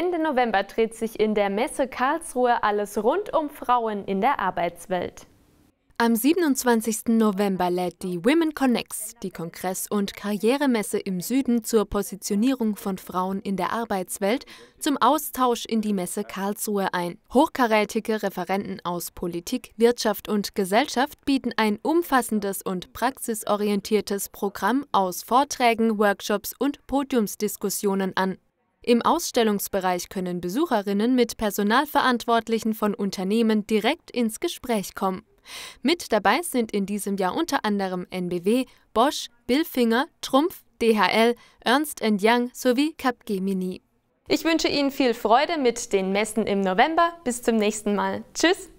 Ende November dreht sich in der Messe Karlsruhe alles rund um Frauen in der Arbeitswelt. Am 27. November lädt die Women Connects, die Kongress- und Karrieremesse im Süden zur Positionierung von Frauen in der Arbeitswelt, zum Austausch in die Messe Karlsruhe ein. Hochkarätige Referenten aus Politik, Wirtschaft und Gesellschaft bieten ein umfassendes und praxisorientiertes Programm aus Vorträgen, Workshops und Podiumsdiskussionen an. Im Ausstellungsbereich können Besucherinnen mit Personalverantwortlichen von Unternehmen direkt ins Gespräch kommen. Mit dabei sind in diesem Jahr unter anderem NBW, Bosch, Billfinger, Trumpf, DHL, Ernst Young sowie Capgemini. Ich wünsche Ihnen viel Freude mit den Messen im November. Bis zum nächsten Mal. Tschüss!